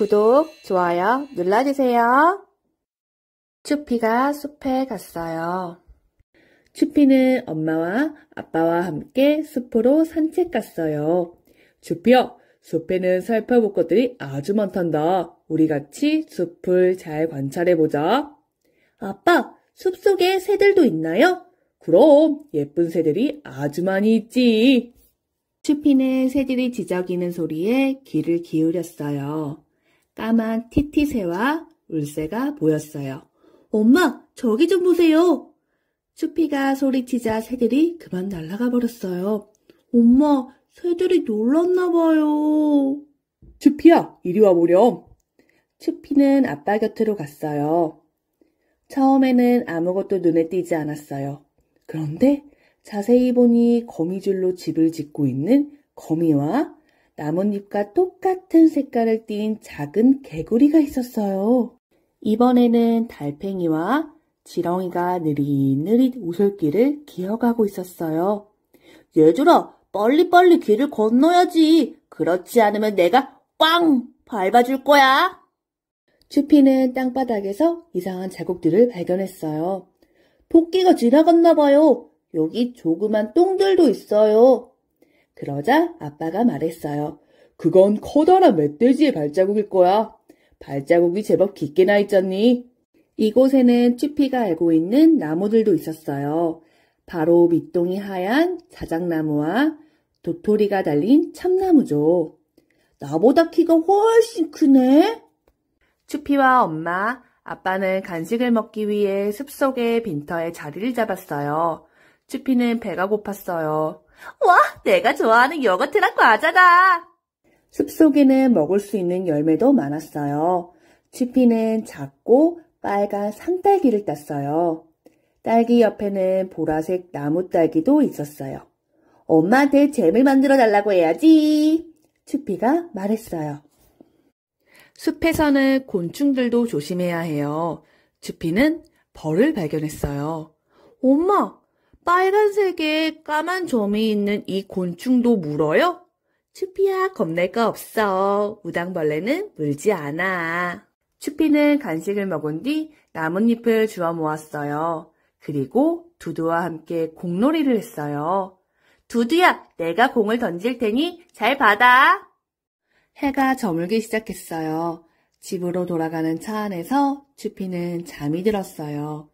구독, 좋아요 눌러주세요. 쭈피가 숲에 갔어요. 쭈피는 엄마와 아빠와 함께 숲으로 산책 갔어요. 쭈피야, 숲에는 살펴볼 것들이 아주 많단다. 우리 같이 숲을 잘 관찰해보자. 아빠, 숲 속에 새들도 있나요? 그럼, 예쁜 새들이 아주 많이 있지. 쭈피는 새들이 지저귀는 소리에 귀를 기울였어요. 까만 티티새와 울새가 보였어요. 엄마, 저기 좀 보세요. 추피가 소리치자 새들이 그만 날아가 버렸어요. 엄마, 새들이 놀랐나 봐요. 추피야 이리 와보렴. 추피는 아빠 곁으로 갔어요. 처음에는 아무것도 눈에 띄지 않았어요. 그런데 자세히 보니 거미줄로 집을 짓고 있는 거미와 나뭇잎과 똑같은 색깔을 띤 작은 개구리가 있었어요. 이번에는 달팽이와 지렁이가 느릿느릿 오솔길을 기어가고 있었어요. 얘들아, 빨리빨리 길을 건너야지. 그렇지 않으면 내가 꽝 밟아줄 거야. 주피는 땅바닥에서 이상한 자국들을 발견했어요. 토끼가 지나갔나 봐요. 여기 조그만 똥들도 있어요. 그러자 아빠가 말했어요. 그건 커다란 멧돼지의 발자국일 거야. 발자국이 제법 깊게 나 있잖니. 이곳에는 쭈피가 알고 있는 나무들도 있었어요. 바로 밑동이 하얀 자작나무와 도토리가 달린 참나무죠. 나보다 키가 훨씬 크네? 쭈피와 엄마, 아빠는 간식을 먹기 위해 숲속의 빈터에 자리를 잡았어요. 쭈피는 배가 고팠어요. 와, 내가 좋아하는 요거트랑 과자다. 숲속에는 먹을 수 있는 열매도 많았어요. 치피는 작고 빨간 산딸기를 땄어요. 딸기 옆에는 보라색 나무딸기도 있었어요. 엄마한테 잼을 만들어 달라고 해야지. 치피가 말했어요. 숲에서는 곤충들도 조심해야 해요. 치피는 벌을 발견했어요. 엄마, 빨간색에 까만 점이 있는 이 곤충도 물어요? 추피야 겁낼 거 없어. 우당벌레는 물지 않아. 추피는 간식을 먹은 뒤 나뭇잎을 주워 모았어요. 그리고 두두와 함께 공놀이를 했어요. 두두야, 내가 공을 던질 테니 잘 받아. 해가 저물기 시작했어요. 집으로 돌아가는 차 안에서 추피는 잠이 들었어요.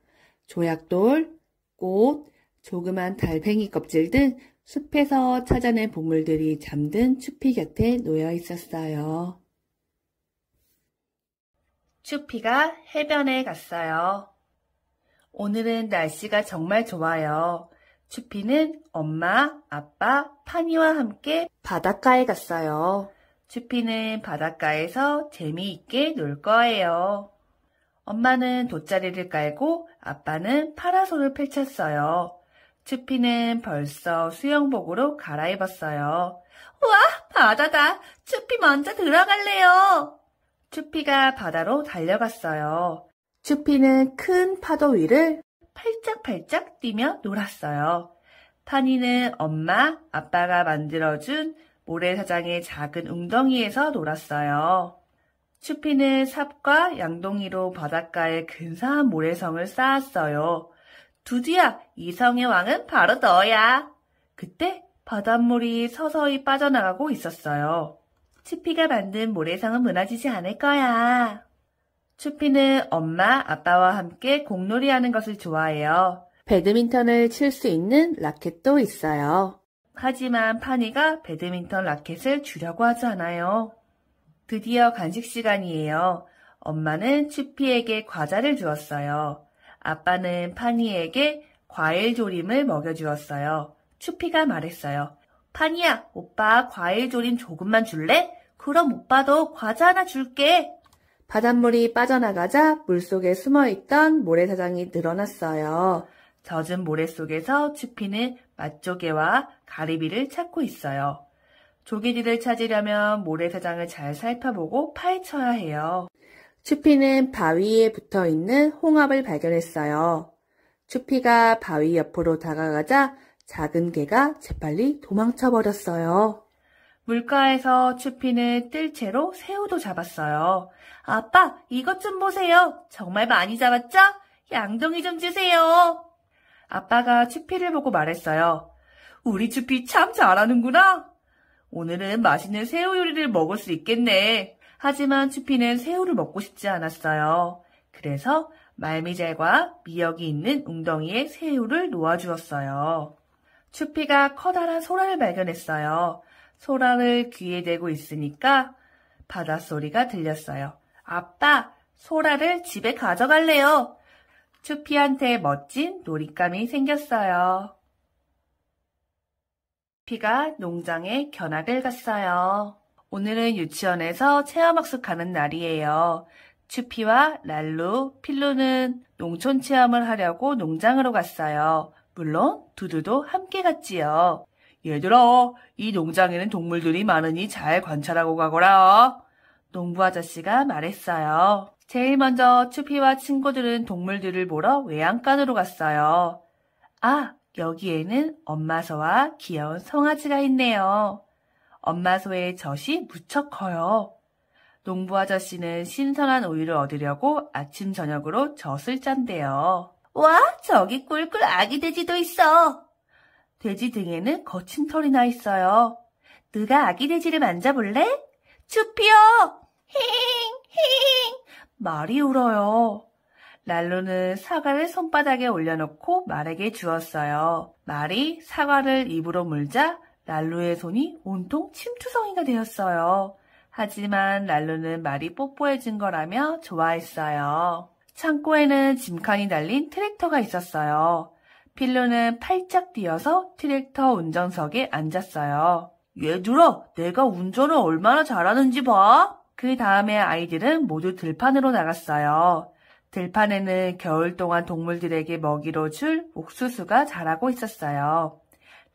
조약돌, 꽃, 조그만 달팽이 껍질 등 숲에서 찾아낸 보물들이 잠든 추피 곁에 놓여 있었어요. 추피가 해변에 갔어요. 오늘은 날씨가 정말 좋아요. 추피는 엄마, 아빠, 파니와 함께 바닷가에 갔어요. 추피는 바닷가에서 재미있게 놀 거예요. 엄마는 돗자리를 깔고 아빠는 파라솔을 펼쳤어요. 츄피는 벌써 수영복으로 갈아입었어요. 우와, 바다다. 츄피 먼저 들어갈래요. 츄피가 바다로 달려갔어요. 츄피는 큰 파도 위를 팔짝팔짝 뛰며 놀았어요. 파니는 엄마, 아빠가 만들어준 모래사장의 작은 웅덩이에서 놀았어요. 츄피는 삽과 양동이로 바닷가에 근사한 모래성을 쌓았어요. 두디야, 이성의 왕은 바로 너야. 그때 바닷물이 서서히 빠져나가고 있었어요. 치피가 만든 모래성은 무너지지 않을 거야. 추피는 엄마, 아빠와 함께 공놀이 하는 것을 좋아해요. 배드민턴을 칠 수 있는 라켓도 있어요. 하지만 파니가 배드민턴 라켓을 주려고 하지 않아요. 드디어 간식 시간이에요. 엄마는 추피에게 과자를 주었어요. 아빠는 파니에게 과일 조림을 먹여주었어요. 추피가 말했어요. 파니야, 오빠 과일 조림 조금만 줄래? 그럼 오빠도 과자 하나 줄게. 바닷물이 빠져나가자 물속에 숨어있던 모래사장이 늘어났어요. 젖은 모래 속에서 추피는 맛조개와 가리비를 찾고 있어요. 조개들을 찾으려면 모래사장을 잘 살펴보고 파헤쳐야 해요. 추피는 바위에 붙어 있는 홍합을 발견했어요. 추피가 바위 옆으로 다가가자 작은 개가 재빨리 도망쳐 버렸어요. 물가에서 추피는 뜰 채로 새우도 잡았어요. 아빠, 이것 좀 보세요. 정말 많이 잡았죠? 양동이 좀 주세요. 아빠가 추피를 보고 말했어요. 우리 추피 참 잘하는구나. 오늘은 맛있는 새우 요리를 먹을 수 있겠네. 하지만 추피는 새우를 먹고 싶지 않았어요. 그래서 말미잘과 미역이 있는 웅덩이에 새우를 놓아주었어요. 추피가 커다란 소라를 발견했어요. 소라를 귀에 대고 있으니까 바닷소리가 들렸어요. 아빠, 소라를 집에 가져갈래요. 추피한테 멋진 놀잇감이 생겼어요. 피가 농장에 견학을 갔어요. 오늘은 유치원에서 체험학습 가는 날이에요. 추피와 랄루, 필루는 농촌 체험을 하려고 농장으로 갔어요. 물론 두두도 함께 갔지요. 얘들아, 이 농장에는 동물들이 많으니 잘 관찰하고 가거라. 농부 아저씨가 말했어요. 제일 먼저 추피와 친구들은 동물들을 보러 외양간으로 갔어요. 아, 여기에는 엄마서와 귀여운 송아지가 있네요. 엄마 소의 젖이 무척 커요. 농부 아저씨는 신선한 우유를 얻으려고 아침 저녁으로 젖을 짠대요. 와, 저기 꿀꿀 아기 돼지도 있어. 돼지 등에는 거친 털이 나 있어요. 네가 아기 돼지를 만져볼래? 춥피 힝! 힝! 말이 울어요. 랄로는 사과를 손바닥에 올려놓고 말에게 주었어요. 말이 사과를 입으로 물자 랄루의 손이 온통 침투성이가 되었어요. 하지만 랄루는 말이 뽀뽀해진 거라며 좋아했어요. 창고에는 짐칸이 달린 트랙터가 있었어요. 필로는 팔짝 뛰어서 트랙터 운전석에 앉았어요. 얘들아, 내가 운전을 얼마나 잘하는지 봐. 그 다음에 아이들은 모두 들판으로 나갔어요. 들판에는 겨울 동안 동물들에게 먹이로 줄 옥수수가 자라고 있었어요.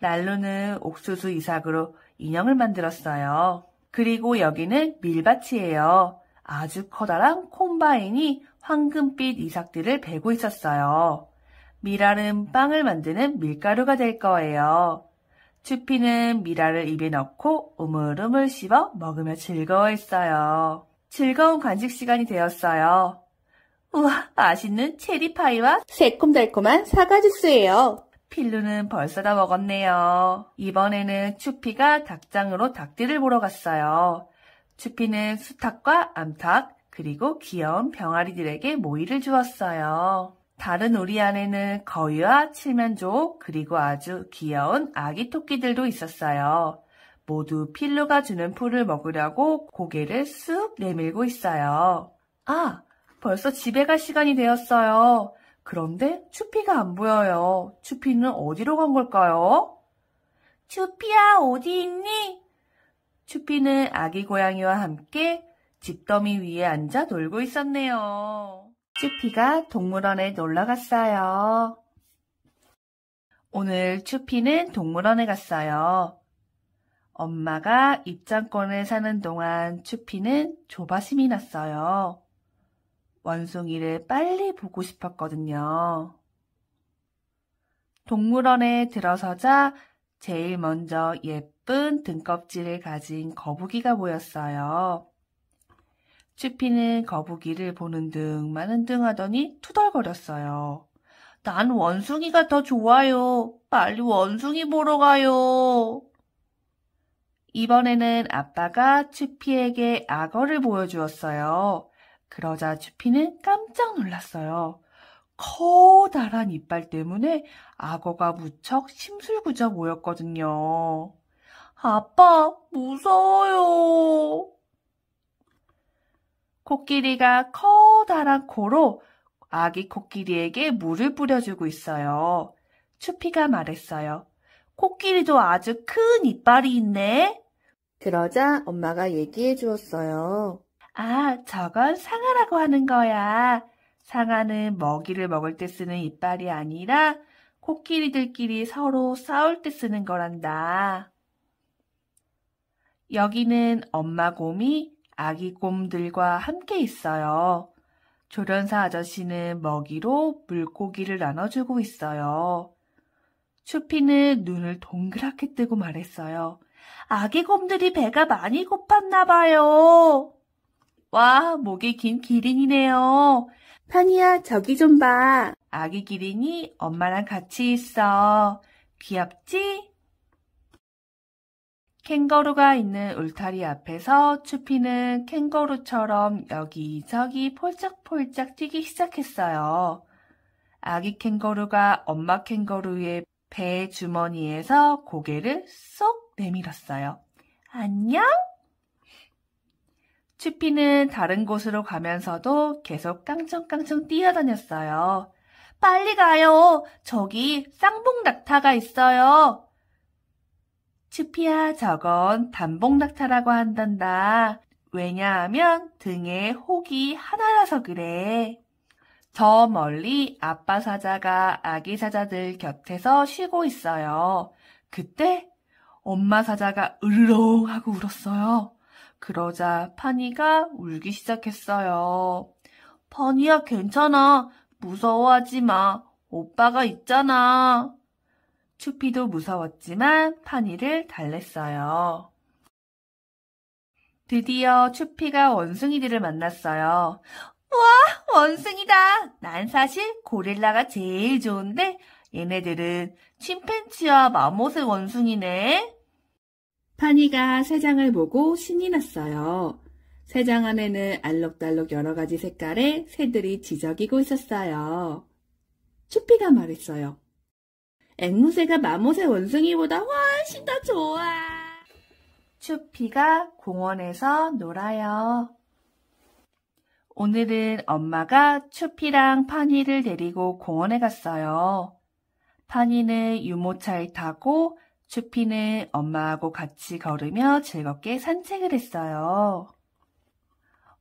난로는 옥수수 이삭으로 인형을 만들었어요. 그리고 여기는 밀밭이에요. 아주 커다란 콤바인이 황금빛 이삭들을 베고 있었어요. 미랄는 빵을 만드는 밀가루가 될 거예요. 추피는 미랄를 입에 넣고 우물우물 씹어 먹으며 즐거워했어요. 즐거운 간식 시간이 되었어요. 우와, 맛있는 체리파이와 새콤달콤한 사과주스예요. 필루는 벌써 다 먹었네요. 이번에는 추피가 닭장으로 닭들을 보러 갔어요. 추피는 수탉과 암탉 그리고 귀여운 병아리들에게 모이를 주었어요. 다른 우리 안에는 거위와 칠면조 그리고 아주 귀여운 아기 토끼들도 있었어요. 모두 필루가 주는 풀을 먹으려고 고개를 쑥 내밀고 있어요. 아, 벌써 집에 갈 시간이 되었어요. 그런데 추피가 안 보여요. 추피는 어디로 간 걸까요? 추피야, 어디 있니? 추피는 아기 고양이와 함께 집더미 위에 앉아 놀고 있었네요. 추피가 동물원에 놀러 갔어요. 오늘 추피는 동물원에 갔어요. 엄마가 입장권을 사는 동안 추피는 조바심이 났어요. 원숭이를 빨리 보고 싶었거든요. 동물원에 들어서자 제일 먼저 예쁜 등껍질을 가진 거북이가 보였어요. 쭈피는 거북이를 보는 등 많은 등 하더니 투덜거렸어요. 난 원숭이가 더 좋아요. 빨리 원숭이 보러 가요. 이번에는 아빠가 츄피에게 악어를 보여주었어요. 그러자 주피는 깜짝 놀랐어요. 커다란 이빨 때문에 악어가 무척 심술궂어 보였거든요. 아빠, 무서워요. 코끼리가 커다란 코로 아기 코끼리에게 물을 뿌려주고 있어요. 추피가 말했어요. 코끼리도 아주 큰 이빨이 있네. 그러자 엄마가 얘기해 주었어요. 아, 저건 상아라고 하는 거야. 상아는 먹이를 먹을 때 쓰는 이빨이 아니라 코끼리들끼리 서로 싸울 때 쓰는 거란다. 여기는 엄마 곰이 아기 곰들과 함께 있어요. 조련사 아저씨는 먹이로 물고기를 나눠주고 있어요. 추피는 눈을 동그랗게 뜨고 말했어요. 아기 곰들이 배가 많이 고팠나 봐요. 와, 목이 긴 기린이네요. 편니야 저기 좀 봐. 아기 기린이 엄마랑 같이 있어. 귀엽지? 캥거루가 있는 울타리 앞에서 추피는 캥거루처럼 여기저기 폴짝폴짝 뛰기 시작했어요. 아기 캥거루가 엄마 캥거루의 배 주머니에서 고개를 쏙 내밀었어요. 안녕? 추피는 다른 곳으로 가면서도 계속 깡총깡총 뛰어다녔어요. 빨리 가요. 저기 쌍봉 낙타가 있어요. 추피야, 저건 단봉 낙타라고 한단다. 왜냐하면 등에 혹이 하나라서 그래. 저 멀리 아빠 사자가 아기 사자들 곁에서 쉬고 있어요. 그때 엄마 사자가 으르렁 하고 울었어요. 그러자 파니가 울기 시작했어요. 파니야 괜찮아. 무서워하지 마. 오빠가 있잖아. 추피도 무서웠지만 파니를 달랬어요. 드디어 추피가 원숭이들을 만났어요. 와, 원숭이다. 난 사실 고릴라가 제일 좋은데 얘네들은 침팬치와 마모스 원숭이네. 파니가 새 장을 보고 신이 났어요. 새장 안에는 알록달록 여러 가지 색깔의 새들이 지저귀고 있었어요. 추피가 말했어요. 앵무새가 마모새 원숭이보다 훨씬 더 좋아. 추피가 공원에서 놀아요. 오늘은 엄마가 추피랑 파니를 데리고 공원에 갔어요. 파니는 유모차에 타고 쇼피는 엄마하고 같이 걸으며 즐겁게 산책을 했어요.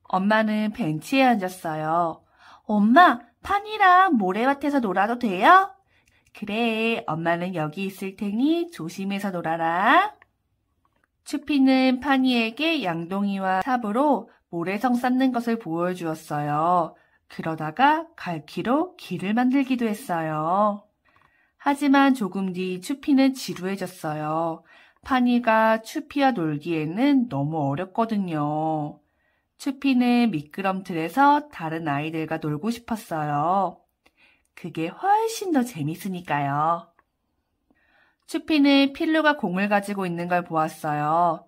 엄마는 벤치에 앉았어요. 엄마, 판이랑 모래밭에서 놀아도 돼요? 그래, 엄마는 여기 있을 테니 조심해서 놀아라. 추피는 파니에게 양동이와 삽으로 모래성 쌓는 것을 보여주었어요. 그러다가 갈퀴로 길을 만들기도 했어요. 하지만 조금 뒤 추피는 지루해졌어요. 파니가 추피와 놀기에는 너무 어렵거든요. 추피는 미끄럼틀에서 다른 아이들과 놀고 싶었어요. 그게 훨씬 더 재밌으니까요. 추피는 필루가 공을 가지고 있는 걸 보았어요.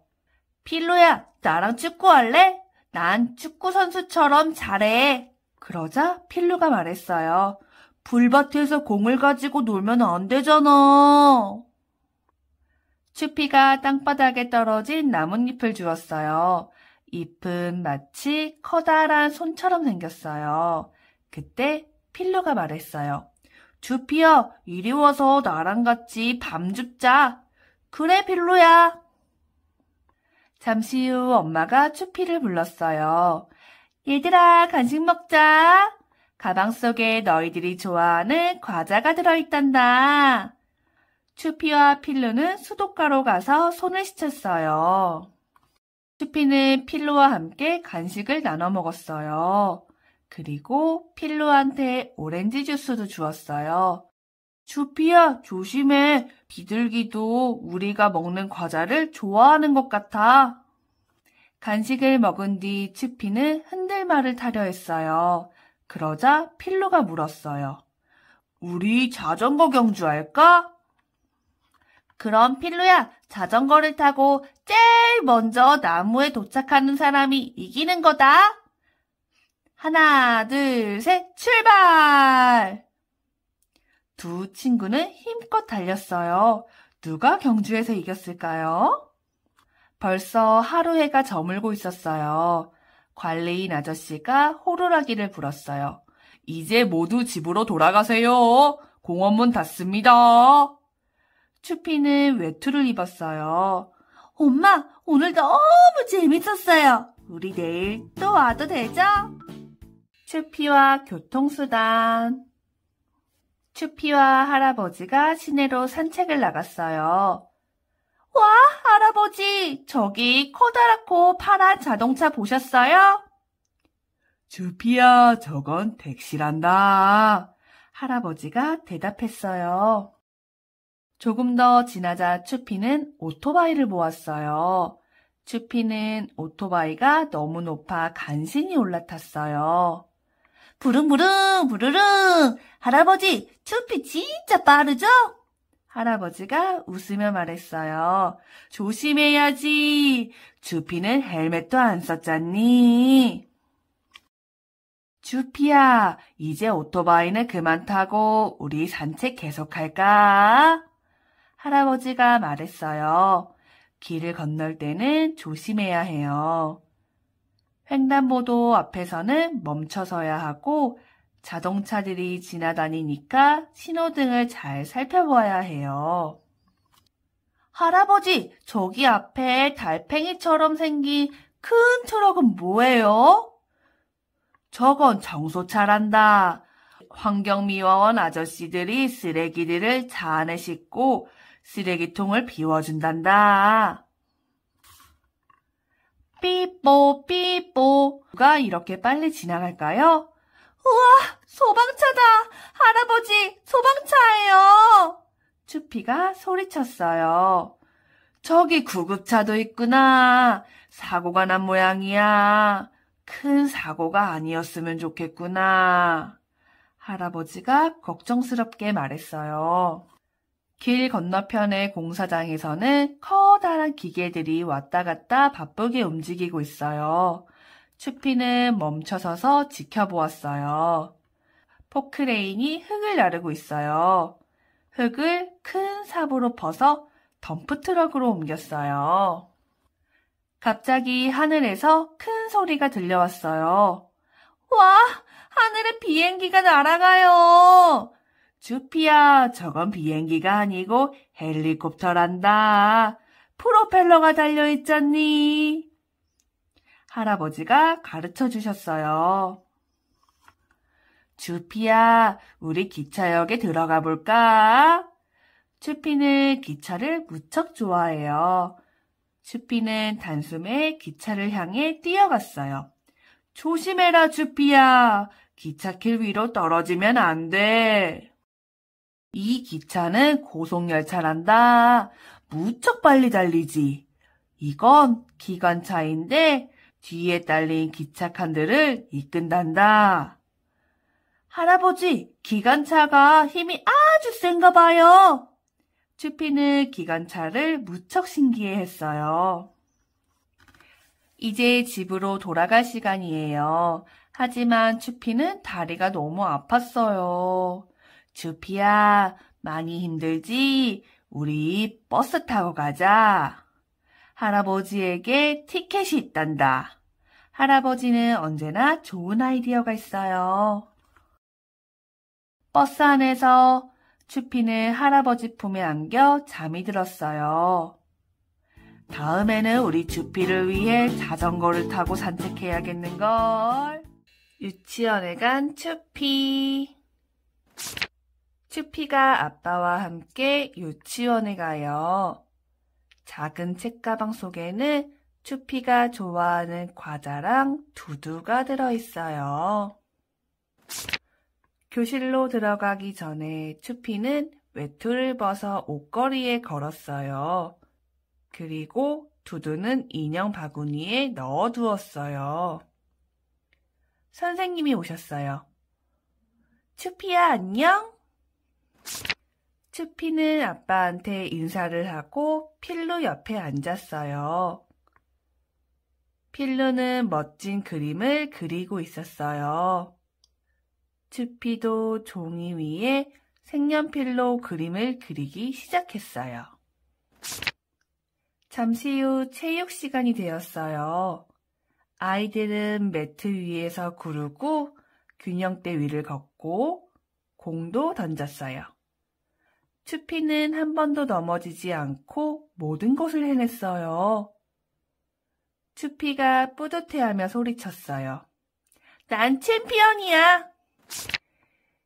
필루야, 나랑 축구할래? 난 축구 선수처럼 잘해. 그러자 필루가 말했어요. 불밭에서 공을 가지고 놀면 안 되잖아. 추피가 땅바닥에 떨어진 나뭇잎을 주었어요. 잎은 마치 커다란 손처럼 생겼어요. 그때 필로가 말했어요. 주피야, 이리 와서 나랑 같이 밤줍자. 그래, 필로야. 잠시 후 엄마가 추피를 불렀어요. 얘들아, 간식 먹자. 가방 속에 너희들이 좋아하는 과자가 들어있단다. 추피와 필루는 수도가로 가서 손을 씻었어요. 추피는 필루와 함께 간식을 나눠 먹었어요. 그리고 필루한테 오렌지 주스도 주었어요. 추피야, 조심해. 비둘기도 우리가 먹는 과자를 좋아하는 것 같아. 간식을 먹은 뒤 추피는 흔들말을 타려 했어요. 그러자 필로가 물었어요. 우리 자전거 경주할까? 그럼 필로야 자전거를 타고 제일 먼저 나무에 도착하는 사람이 이기는 거다. 하나, 둘, 셋, 출발! 두 친구는 힘껏 달렸어요. 누가 경주에서 이겼을까요? 벌써 하루 해가 저물고 있었어요. 관리인 아저씨가 호루라기를 불었어요. 이제 모두 집으로 돌아가세요. 공원문 닫습니다. 추피는 외투를 입었어요. 엄마, 오늘 너무 재밌었어요. 우리 내일 또 와도 되죠? 추피와 교통수단 추피와 할아버지가 시내로 산책을 나갔어요. 와, 할아버지, 저기 커다랗고 파란 자동차 보셨어요? 주피야, 저건 택시란다. 할아버지가 대답했어요. 조금 더 지나자 추피는 오토바이를 보았어요. 추피는 오토바이가 너무 높아 간신히 올라탔어요. 부릉부릉 부르릉 할아버지 추피 진짜 빠르죠? 할아버지가 웃으며 말했어요. 조심해야지. 주피는 헬멧도 안 썼잖니. 주피야, 이제 오토바이는 그만 타고 우리 산책 계속할까? 할아버지가 말했어요. 길을 건널 때는 조심해야 해요. 횡단보도 앞에서는 멈춰서야 하고 자동차들이 지나다니니까 신호등을 잘 살펴봐야 해요. 할아버지, 저기 앞에 달팽이처럼 생긴 큰 트럭은 뭐예요? 저건 정소차란다. 환경미화원 아저씨들이 쓰레기들을 차 안에 싣고 쓰레기통을 비워준단다. 삐뽀 삐뽀 누가 이렇게 빨리 지나갈까요? 우와, 소방차다! 할아버지, 소방차예요! 추피가 소리쳤어요. 저기 구급차도 있구나. 사고가 난 모양이야. 큰 사고가 아니었으면 좋겠구나. 할아버지가 걱정스럽게 말했어요. 길 건너편의 공사장에서는 커다란 기계들이 왔다 갔다 바쁘게 움직이고 있어요. 추피는 멈춰서서 지켜보았어요. 포크레인이 흙을 나르고 있어요. 흙을 큰 삽으로 퍼서 덤프트럭으로 옮겼어요. 갑자기 하늘에서 큰 소리가 들려왔어요. 와! 하늘에 비행기가 날아가요! 주피야, 저건 비행기가 아니고 헬리콥터란다. 프로펠러가 달려있잖니. 할아버지가 가르쳐 주셨어요. 주피야, 우리 기차역에 들어가 볼까? 주피는 기차를 무척 좋아해요. 주피는 단숨에 기차를 향해 뛰어갔어요. 조심해라, 주피야. 기차길 위로 떨어지면 안 돼. 이 기차는 고속열차란다. 무척 빨리 달리지. 이건 기관차인데 뒤에 딸린 기차칸들을 이끈단다. 할아버지, 기관차가 힘이 아주 센가 봐요. 츄피는 기관차를 무척 신기해했어요. 이제 집으로 돌아갈 시간이에요. 하지만 츄피는 다리가 너무 아팠어요. 츄피야, 많이 힘들지? 우리 버스 타고 가자. 할아버지에게 티켓이 있단다. 할아버지는 언제나 좋은 아이디어가 있어요. 버스 안에서 추피는 할아버지 품에 안겨 잠이 들었어요. 다음에는 우리 주피를 위해 자전거를 타고 산책해야겠는걸. 유치원에 간 추피. 추피가 아빠와 함께 유치원에 가요. 작은 책가방 속에는 추피가 좋아하는 과자랑 두두가 들어있어요. 교실로 들어가기 전에 추피는 외투를 벗어 옷걸이에 걸었어요. 그리고 두두는 인형 바구니에 넣어두었어요. 선생님이 오셨어요. 추피야, 안녕? 츠피는 아빠한테 인사를 하고 필로 옆에 앉았어요. 필로는 멋진 그림을 그리고 있었어요. 츠피도 종이 위에 색연필로 그림을 그리기 시작했어요. 잠시 후 체육 시간이 되었어요. 아이들은 매트 위에서 구르고 균형대 위를 걷고 공도 던졌어요. 추피는 한 번도 넘어지지 않고 모든 것을 해냈어요. 추피가 뿌듯해하며 소리쳤어요. 난 챔피언이야!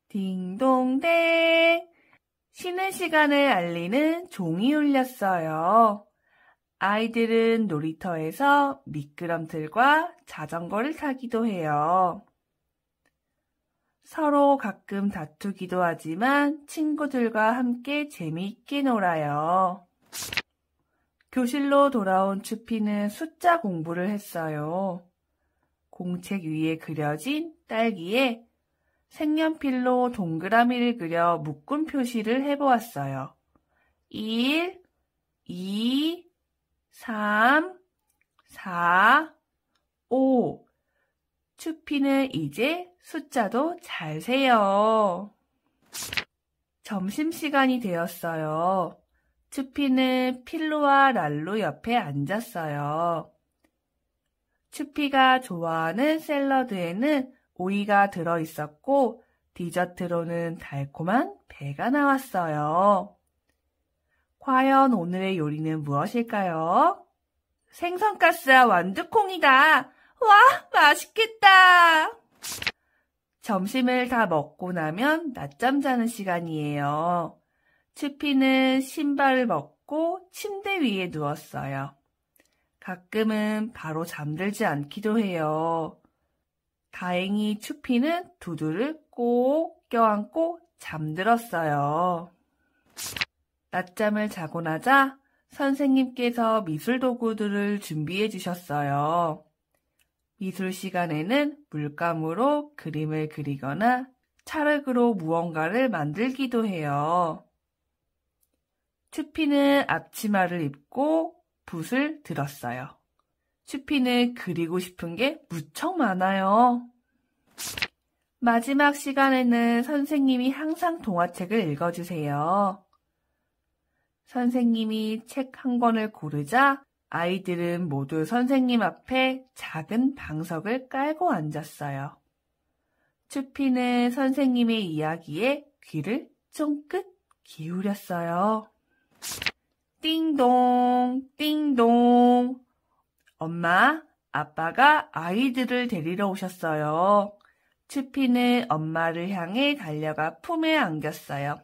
딩동댕! 쉬는 시간을 알리는 종이 울렸어요. 아이들은 놀이터에서 미끄럼틀과 자전거를 타기도 해요. 서로 가끔 다투기도 하지만 친구들과 함께 재미있게 놀아요. 교실로 돌아온 추피는 숫자 공부를 했어요. 공책 위에 그려진 딸기에 색연필로 동그라미를 그려 묶음 표시를 해보았어요. 1, 2, 3, 4, 5, 추피는 이제 숫자도 잘 세요. 점심시간이 되었어요. 추피는 필로와 랄로 옆에 앉았어요. 추피가 좋아하는 샐러드에는 오이가 들어있었고 디저트로는 달콤한 배가 나왔어요. 과연 오늘의 요리는 무엇일까요? 생선가스와 완두콩이다. 와, 맛있겠다. 점심을 다 먹고 나면 낮잠 자는 시간이에요. 츠피는 신발을 먹고 침대 위에 누웠어요. 가끔은 바로 잠들지 않기도 해요. 다행히 추피는 두두를 꼭 껴안고 잠들었어요. 낮잠을 자고 나자 선생님께서 미술 도구들을 준비해 주셨어요. 미술 시간에는 물감으로 그림을 그리거나 찰흙으로 무언가를 만들기도 해요. 슈피는 앞치마를 입고 붓을 들었어요. 슈피는 그리고 싶은 게 무척 많아요. 마지막 시간에는 선생님이 항상 동화책을 읽어주세요. 선생님이 책 한 권을 고르자 아이들은 모두 선생님 앞에 작은 방석을 깔고 앉았어요. 추피는 선생님의 이야기에 귀를 쫑긋 기울였어요. 띵동, 띵동. 엄마, 아빠가 아이들을 데리러 오셨어요. 추피는 엄마를 향해 달려가 품에 안겼어요.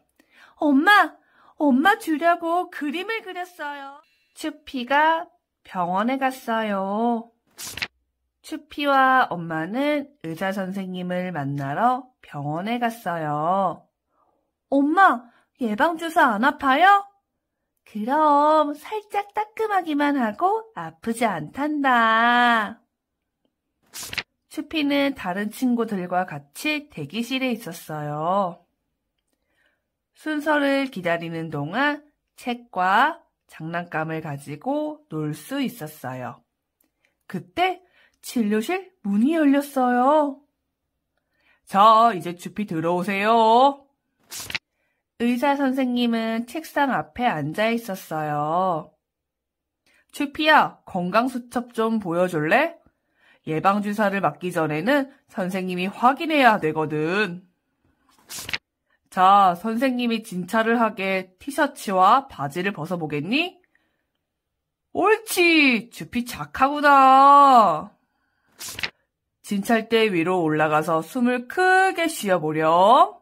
엄마, 엄마 주려고 그림을 그렸어요. 추피가 병원에 갔어요. 추피와 엄마는 의사 선생님을 만나러 병원에 갔어요. 엄마, 예방주사 안 아파요? 그럼 살짝 따끔하기만 하고 아프지 않단다. 추피는 다른 친구들과 같이 대기실에 있었어요. 순서를 기다리는 동안 책과 장난감을 가지고 놀 수 있었어요. 그때 진료실 문이 열렸어요. 자, 이제 주피 들어오세요. 의사 선생님은 책상 앞에 앉아 있었어요. 주피야, 건강수첩 좀 보여줄래? 예방주사를 맞기 전에는 선생님이 확인해야 되거든. 자, 선생님이 진찰을 하게 티셔츠와 바지를 벗어보겠니? 옳지! 주피 착하구나! 진찰대 위로 올라가서 숨을 크게 쉬어보렴.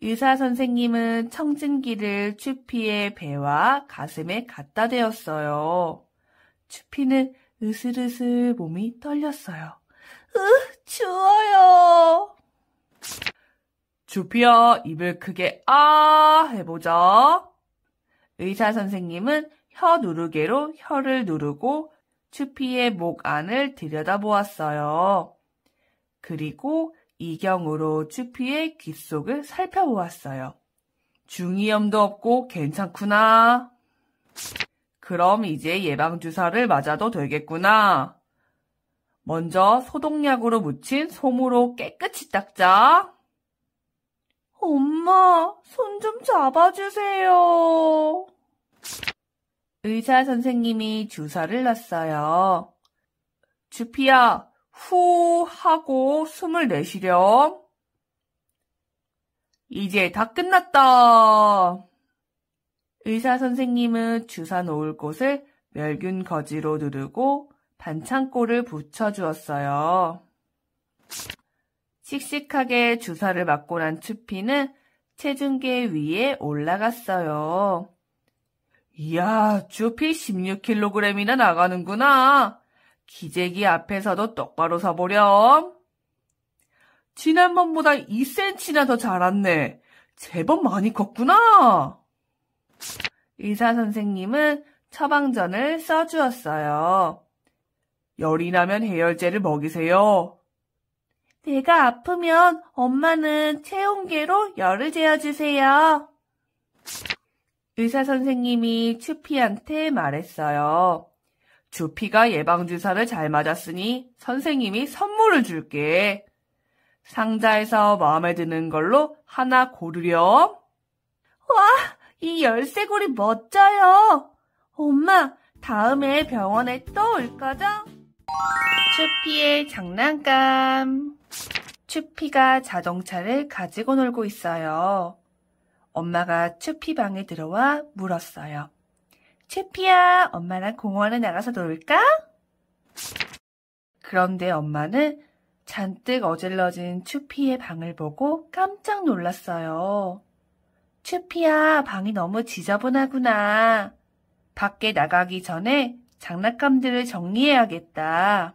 의사 선생님은 청진기를 추피의 배와 가슴에 갖다 대었어요. 추피는 으슬으슬 몸이 떨렸어요. 으, 추워요. 주피어 입을 크게 아해보죠 의사 선생님은 혀 누르개로 혀를 누르고 추피의 목 안을 들여다보았어요. 그리고 이경으로 추피의 귓 속을 살펴보았어요. 중이염도 없고 괜찮구나. 그럼 이제 예방주사를 맞아도 되겠구나. 먼저 소독약으로 묻힌 솜으로 깨끗이 닦자. 엄마, 손 좀 잡아주세요. 의사 선생님이 주사를 놨어요. 주피야, 후 하고 숨을 내쉬렴. 이제 다 끝났다. 의사 선생님은 주사 놓을 곳을 멸균 거지로 누르고 반창고를 붙여주었어요. 씩씩하게 주사를 맞고 난 추피는 체중계 위에 올라갔어요. 이야, 추피 16kg이나 나가는구나. 기재기 앞에서도 똑바로 서보렴. 지난번보다 2cm나 더 자랐네. 제법 많이 컸구나. 의사 선생님은 처방전을 써주었어요. 열이 나면 해열제를 먹이세요. 배가 아프면 엄마는 체온계로 열을 재어주세요. 의사 선생님이 추피한테 말했어요. 주피가 예방주사를 잘 맞았으니 선생님이 선물을 줄게. 상자에서 마음에 드는 걸로 하나 고르렴. 와, 이 열쇠고리 멋져요. 엄마, 다음에 병원에 또 올 거죠? 추피의 장난감. 추피가 자동차를 가지고 놀고 있어요. 엄마가 추피 방에 들어와 물었어요. 추피야 엄마랑 공원에 나가서 놀까? 그런데 엄마는 잔뜩 어질러진 추피의 방을 보고 깜짝 놀랐어요. 추피야 방이 너무 지저분하구나. 밖에 나가기 전에 장난감들을 정리해야겠다.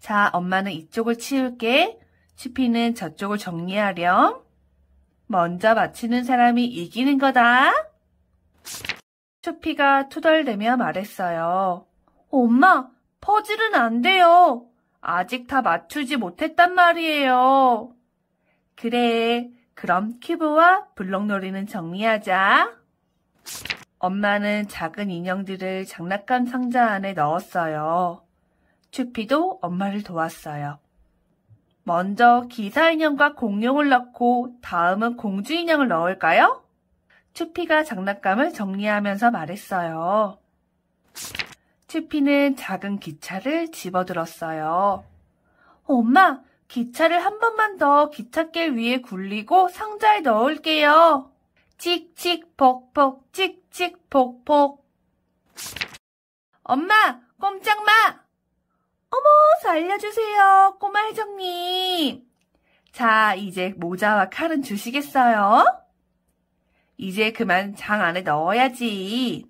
자, 엄마는 이쪽을 치울게. 치피는 저쪽을 정리하렴. 먼저 맞히는 사람이 이기는 거다. 초피가 투덜대며 말했어요. 엄마, 퍼즐은 안 돼요. 아직 다 맞추지 못했단 말이에요. 그래, 그럼 큐브와 블록놀이는 정리하자. 엄마는 작은 인형들을 장난감 상자 안에 넣었어요. 주피도 엄마를 도왔어요. 먼저 기사 인형과 공룡을 넣고 다음은 공주 인형을 넣을까요? 추피가 장난감을 정리하면서 말했어요. 추피는 작은 기차를 집어들었어요. 엄마, 기차를 한 번만 더 기찻길 위에 굴리고 상자에 넣을게요. 칙칙 폭폭 칙칙 폭폭 엄마, 꼼짝 마! 어머, 살려주세요. 꼬마 해적님. 자, 이제 모자와 칼은 주시겠어요? 이제 그만 장 안에 넣어야지.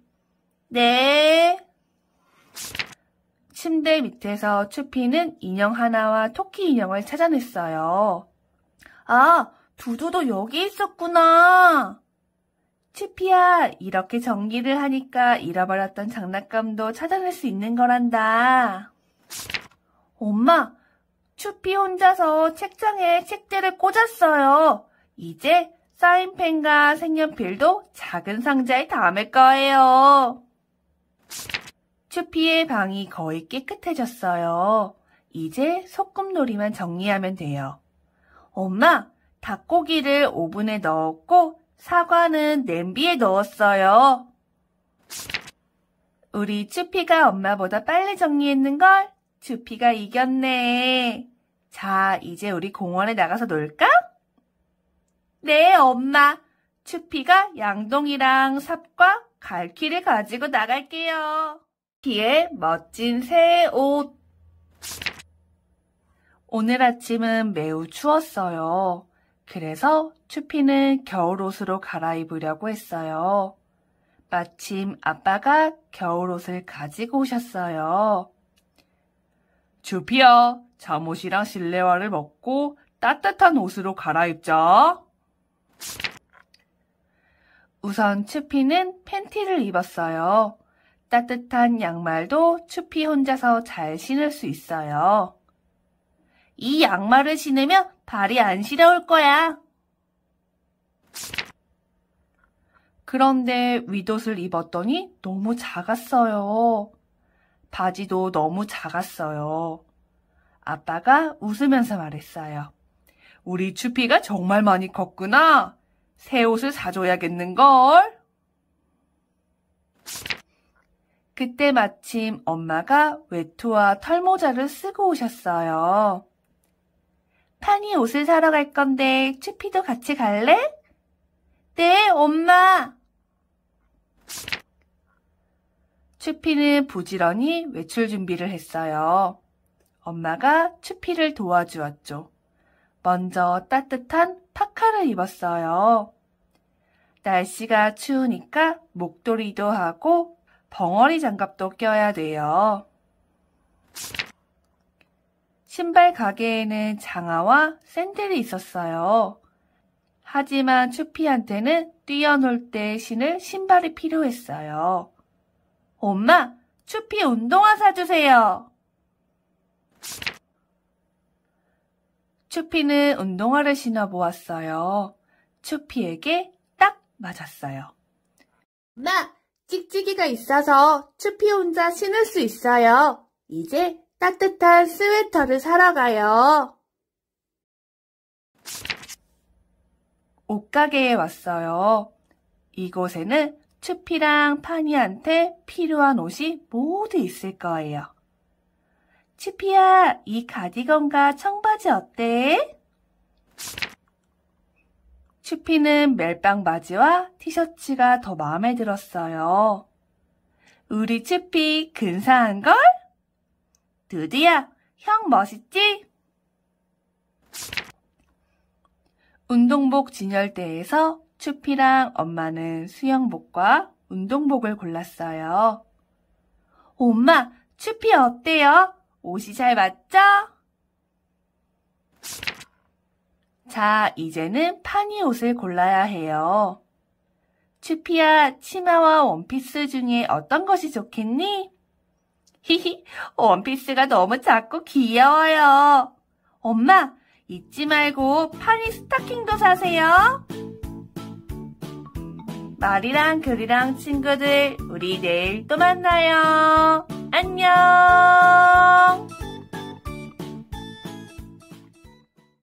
네. 침대 밑에서 추피는 인형 하나와 토끼 인형을 찾아냈어요. 아, 두두도 여기 있었구나. 치피야, 이렇게 정리를 하니까 잃어버렸던 장난감도 찾아낼 수 있는 거란다. 엄마, 추피 혼자서 책장에 책들을 꽂았어요. 이제 사인펜과 색연필도 작은 상자에 담을 거예요. 추피의 방이 거의 깨끗해졌어요. 이제 소꿉놀이만 정리하면 돼요. 엄마, 닭고기를 오븐에 넣었고 사과는 냄비에 넣었어요. 우리 추피가 엄마보다 빨리 정리했는걸? 주피가 이겼네. 자, 이제 우리 공원에 나가서 놀까? 네, 엄마. 추피가 양동이랑 삽과 갈퀴를 가지고 나갈게요. 뒤에 멋진 새 옷. 오늘 아침은 매우 추웠어요. 그래서 추피는 겨울옷으로 갈아입으려고 했어요. 마침 아빠가 겨울옷을 가지고 오셨어요. 주피어, 잠옷이랑 실내화를 먹고 따뜻한 옷으로 갈아입죠 우선 추피는 팬티를 입었어요. 따뜻한 양말도 추피 혼자서 잘 신을 수 있어요. 이 양말을 신으면 발이 안 시려울 거야. 그런데 윗옷을 입었더니 너무 작았어요. 바지도 너무 작았어요. 아빠가 웃으면서 말했어요. 우리 추피가 정말 많이 컸구나. 새 옷을 사줘야겠는걸. 그때 마침 엄마가 외투와 털모자를 쓰고 오셨어요. 판이 옷을 사러 갈 건데 추피도 같이 갈래? 네, 엄마. 추피는 부지런히 외출 준비를 했어요. 엄마가 추피를 도와주었죠. 먼저 따뜻한 파카를 입었어요. 날씨가 추우니까 목도리도 하고 벙어리 장갑도 껴야 돼요. 신발 가게에는 장화와 샌들이 있었어요. 하지만 추피한테는 뛰어놀 때 신을 신발이 필요했어요. 엄마, 추피 운동화 사주세요. 추피는 운동화를 신어보았어요. 추피에게 딱 맞았어요. 엄마, 찍찍이가 있어서 추피 혼자 신을 수 있어요. 이제 따뜻한 스웨터를 사러 가요. 옷가게에 왔어요. 이곳에는 추피랑 파니한테 필요한 옷이 모두 있을 거예요. 추피야이 가디건과 청바지 어때? 추피는 멜빵 바지와 티셔츠가 더 마음에 들었어요. 우리 추피 근사한걸? 드디어 형 멋있지? 운동복 진열대에서 추피랑 엄마는 수영복과 운동복을 골랐어요. 엄마, 추피 어때요? 옷이 잘 맞죠? 자, 이제는 파니 옷을 골라야 해요. 추피야, 치마와 원피스 중에 어떤 것이 좋겠니? 히히, 원피스가 너무 작고 귀여워요. 엄마, 잊지 말고 파니 스타킹도 사세요. 말이랑 글이랑 친구들, 우리 내일 또 만나요. 안녕!